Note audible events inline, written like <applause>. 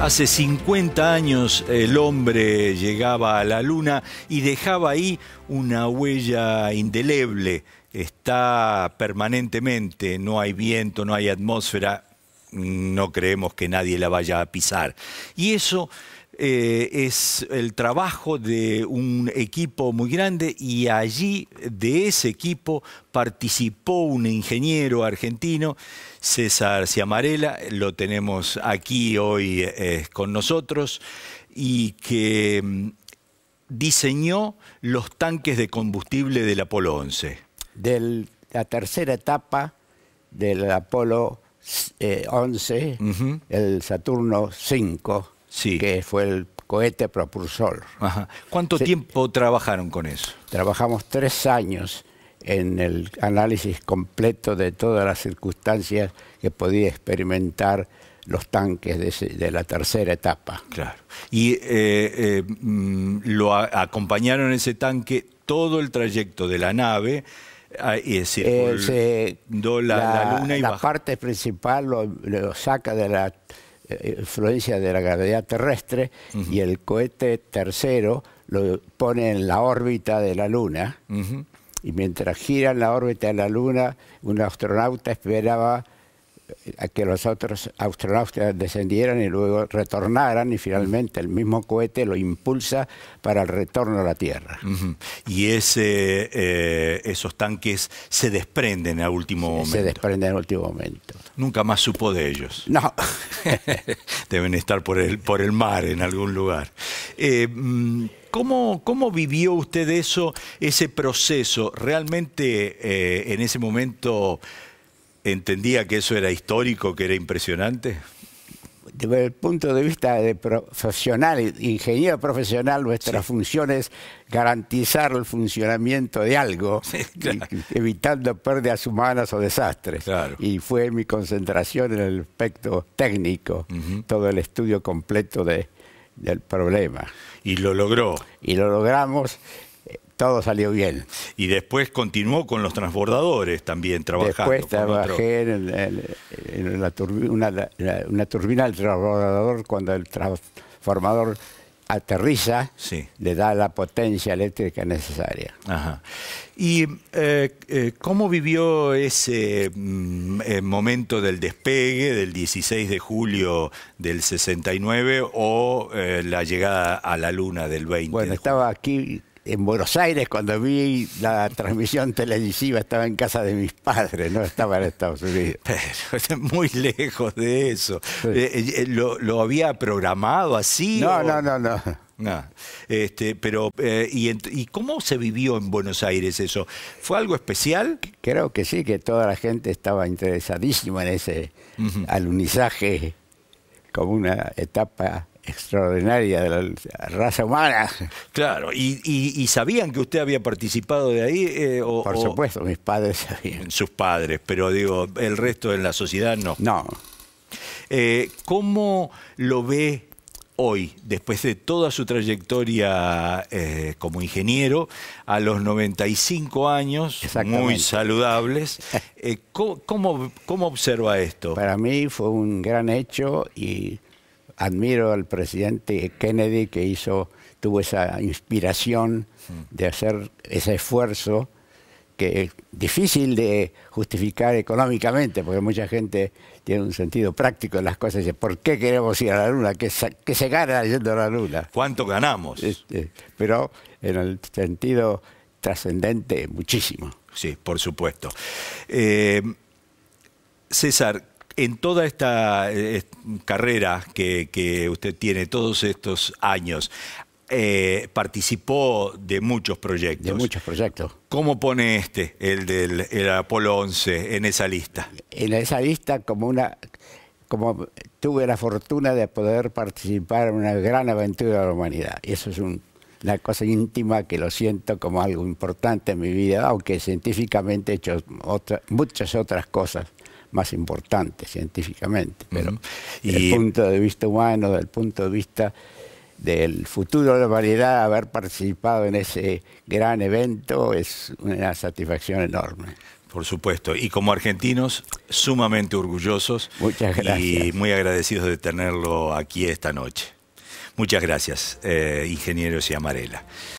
Hace 50 años el hombre llegaba a la luna y dejaba ahí una huella indeleble. Está permanentemente, no hay viento, no hay atmósfera, no creemos que nadie la vaya a pisar. Y eso eh, es el trabajo de un equipo muy grande y allí de ese equipo participó un ingeniero argentino, César Ciamarela, lo tenemos aquí hoy eh, con nosotros, y que mm, diseñó los tanques de combustible del Apolo 11. De la tercera etapa del Apolo 11, eh, el Saturno 5 sí. que fue el cohete propulsor. ¿Cuánto tiempo trabajaron con eso? Trabajamos tres años en el análisis completo de todas las circunstancias que podía experimentar los tanques de, la tercera etapa. Claro. Y eh, eh, mm, lo acompañaron ese tanque todo el trayecto de la nave. Ah, y eh, la, luna y la parte principal lo saca de la eh, eh, influencia de la gravedad terrestre y el cohete tercero lo pone en la órbita de la Luna. Y mientras gira en la órbita de la Luna, un astronauta esperaba a que los otros astronautas descendieran y luego retornaran y finalmente el mismo cohete lo impulsa para el retorno a la Tierra. Y ese, eh, esos tanques se desprenden a último momento. Se desprenden al último momento. Nunca más supo de ellos. No. <laughs> Deben estar por el, por el mar en algún lugar. Eh, mm, ¿Cómo, vivió usted eso, ese proceso? ¿Realmente eh, en ese momento ¿Entendía que eso era histórico, que era impresionante? Desde el punto de vista de profesional, ingeniero profesional, nuestra función es garantizar el funcionamiento de algo, <laughs> evitando pérdidas humanas o desastres. Y fue mi concentración en el aspecto técnico, todo el estudio completo del problema. Y lo logró. Y lo logramos todo salió bien. Y después continuó con los transbordadores también trabajando. Después trabajé en, una, turbina del transbordador cuando el transformador aterriza, le da la potencia eléctrica necesaria. Ajá. ¿Y eh, eh, cómo vivió ese mm, eh, momento del despegue del 16 de julio del 69 o la llegada a la Luna del 20? Bueno, estaba aquí en Buenos Aires cuando vi la transmisión televisiva, estaba en casa de mis padres, no estaba en Estados Unidos. <laughs> Pero muy lejos de eso. Eh, eh, eh, ¿Lo, había programado así? No, no, no, no. este, pero, y, ¿y cómo se vivió en Buenos Aires eso? ¿Fue algo especial? Creo que sí, que toda la gente estaba interesadísima en ese alunizaje como una etapa extraordinaria de la raza humana. Claro, ¿Y, sabían que usted había participado de ahí? Eh, o, Por supuesto, mis padres sabían. Sus padres, pero digo, el resto de la sociedad no. No. Eh, ¿Cómo lo ve hoy, después de toda su trayectoria eh, como ingeniero, a los 95 años, muy saludables. <laughs> cómo, observa esto? Para mí fue un gran hecho y admiro al presidente Kennedy que hizo, tuvo esa inspiración de hacer ese esfuerzo que es difícil de justificar económicamente, porque mucha gente tiene un sentido práctico de las cosas y dice, ¿por qué queremos ir a la luna? ¿Qué, se gana yendo a la luna? ¿Cuánto ganamos? Este, pero en el sentido trascendente, muchísimo. Sí, por supuesto. Eh, César, en toda esta eh, carrera que, usted tiene, todos estos años, eh, participó de muchos proyectos. De muchos proyectos. ¿Cómo pone este, el del Apolo 11, en esa lista? En esa lista, como una. Como tuve la fortuna de poder participar en una gran aventura de la humanidad. Y eso es una cosa íntima que lo siento como algo importante en mi vida, aunque científicamente he hecho muchas otras cosas más importante científicamente, pero y... desde el punto de vista humano, desde el punto de vista del futuro de la variedad, haber participado en ese gran evento es una satisfacción enorme. Por supuesto, y como argentinos, sumamente orgullosos y muy agradecidos de tenerlo aquí esta noche. Muchas gracias, eh, ingenieros y Amarela.